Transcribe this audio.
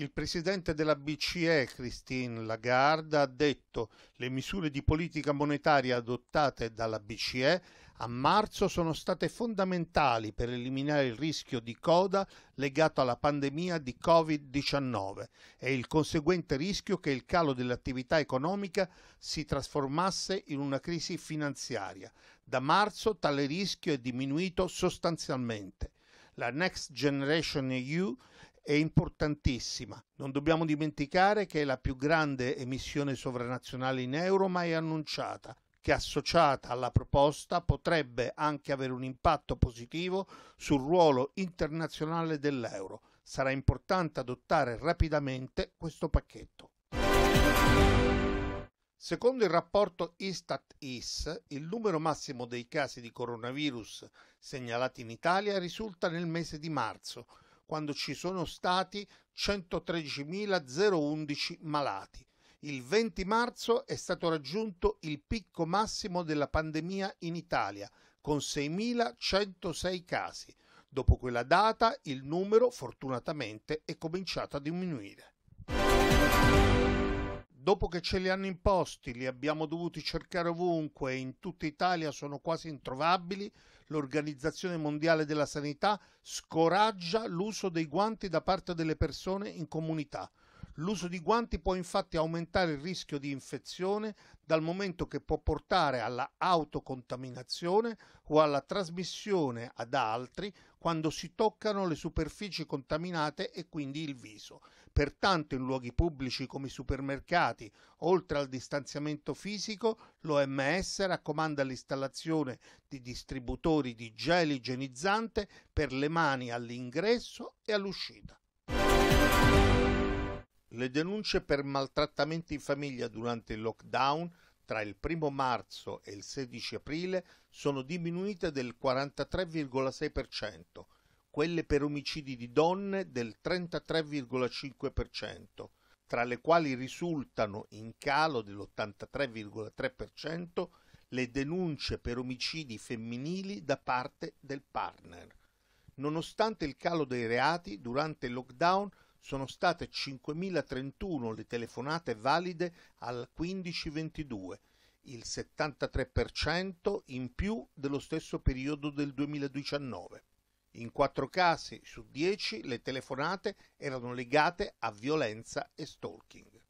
Il presidente della BCE, Christine Lagarde, ha detto le misure di politica monetaria adottate dalla BCE a marzo sono state fondamentali per eliminare il rischio di coda legato alla pandemia di Covid-19 e il conseguente rischio che il calo dell'attività economica si trasformasse in una crisi finanziaria. Da marzo tale rischio è diminuito sostanzialmente la Next Generation EU è importantissima. Non dobbiamo dimenticare che è la più grande emissione sovranazionale in euro mai annunciata, che associata alla proposta potrebbe anche avere un impatto positivo sul ruolo internazionale dell'euro. Sarà importante adottare rapidamente questo pacchetto. Secondo il rapporto Istat-IS, il numero massimo dei casi di coronavirus segnalati in Italia risulta nel mese di marzo, quando ci sono stati 113.011 malati. Il 20 marzo è stato raggiunto il picco massimo della pandemia in Italia, con 6.106 casi. Dopo quella data il numero fortunatamente è cominciato a diminuire. Dopo che ce li hanno imposti, li abbiamo dovuti cercare ovunque in tutta Italia sono quasi introvabili, l'Organizzazione Mondiale della Sanità scoraggia l'uso dei guanti da parte delle persone in comunità. L'uso di guanti può infatti aumentare il rischio di infezione dal momento che può portare alla autocontaminazione o alla trasmissione ad altri quando si toccano le superfici contaminate e quindi il viso. Pertanto in luoghi pubblici come i supermercati, oltre al distanziamento fisico, l'OMS raccomanda l'installazione di distributori di gel igienizzante per le mani all'ingresso e all'uscita le denunce per maltrattamenti in famiglia durante il lockdown tra il 1 marzo e il 16 aprile sono diminuite del 43,6%, quelle per omicidi di donne del 33,5%, tra le quali risultano in calo dell'83,3% le denunce per omicidi femminili da parte del partner. Nonostante il calo dei reati, durante il lockdown sono state 5.031 le telefonate valide al 1522, il 73% in più dello stesso periodo del 2019. In quattro casi su dieci le telefonate erano legate a violenza e stalking.